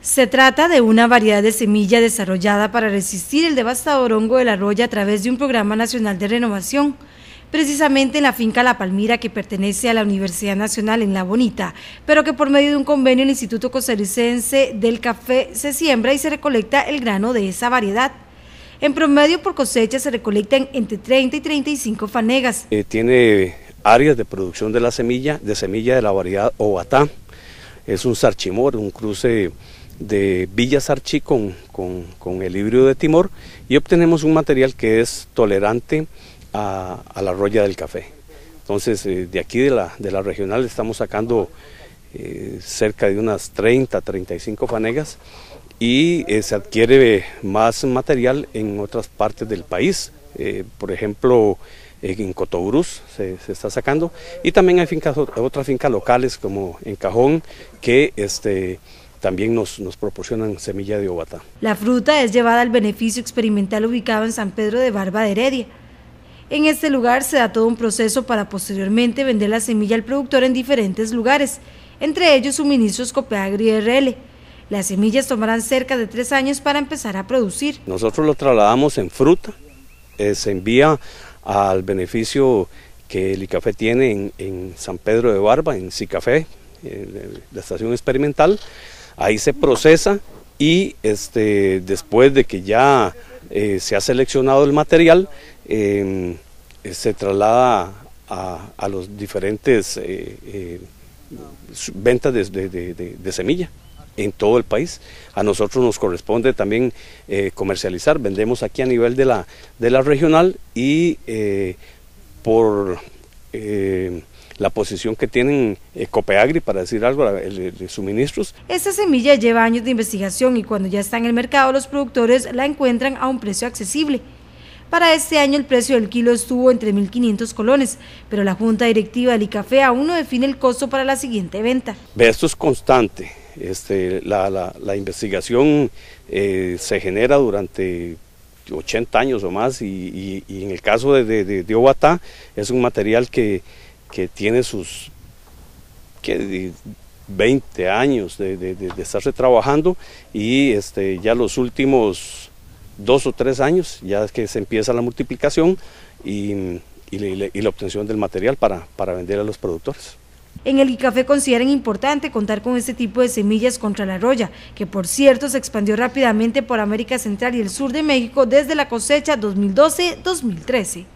Se trata de una variedad de semilla desarrollada para resistir el devastador hongo del arroyo a través de un programa nacional de renovación, precisamente en la finca La Palmira que pertenece a la Universidad Nacional en La Bonita, pero que por medio de un convenio el Instituto Costarricense del Café se siembra y se recolecta el grano de esa variedad. En promedio por cosecha se recolectan entre 30 y 35 fanegas. Eh, tiene áreas de producción de la semilla, de semilla de la variedad Obatá. Es un sarchimor, un cruce de Villa Sarchi con, con, el híbrido de Timor y obtenemos un material que es tolerante a, la roya del café. Entonces, eh, de aquí de la, de la regional estamos sacando eh, cerca de unas 30, 35 fanegas y eh, se adquiere más material en otras partes del país. por ejemplo, en Cotobruz se, se, está sacando y también hay fincas, otras fincas locales como en Cajón que este, también nos, nos, proporcionan semilla de ovata. La fruta es llevada al beneficio experimental ubicado en San Pedro de Barba de Heredia. En este lugar se da todo un proceso para posteriormente vender la semilla al productor en diferentes lugares, entre ellos suministros Copeagri RL. Las semillas tomarán cerca de tres años para empezar a producir. Nosotros lo trasladamos en fruta, eh, se envía al beneficio que el ICAFE tiene en, en San Pedro de Barba, en SICAFE, eh, la estación experimental, Ahí se procesa y este, después de que ya eh, se ha seleccionado el material, em, eh, se traslada a, las los diferentes eh, ventas de, semilla en todo el país. A nosotros nos corresponde también comercializar, vendemos aquí a nivel de la, de la regional y por la posición que tienen eh, Copeagri para decir algo, de suministros. Esta semilla lleva años de investigación y cuando ya está en el mercado los productores la encuentran a un precio accesible. Para este año el precio del kilo estuvo entre 1.500 colones, pero la Junta Directiva del ICAFE aún no define el costo para la siguiente venta. Esto es constante. Este, la, investigación eh, se genera durante 80 años o más y, en el caso de, de, es un material que que tiene sus 20 años de, de, estarse trabajando y este, ya los últimos dos o tres años, ya que se empieza la multiplicación y, la, obtención del material para, vender a los productores. En el ICAFE consideran importante contar con este tipo de semillas contra la arroya, que por cierto se expandió rápidamente por América Central y el sur de México desde la cosecha 2012-2013.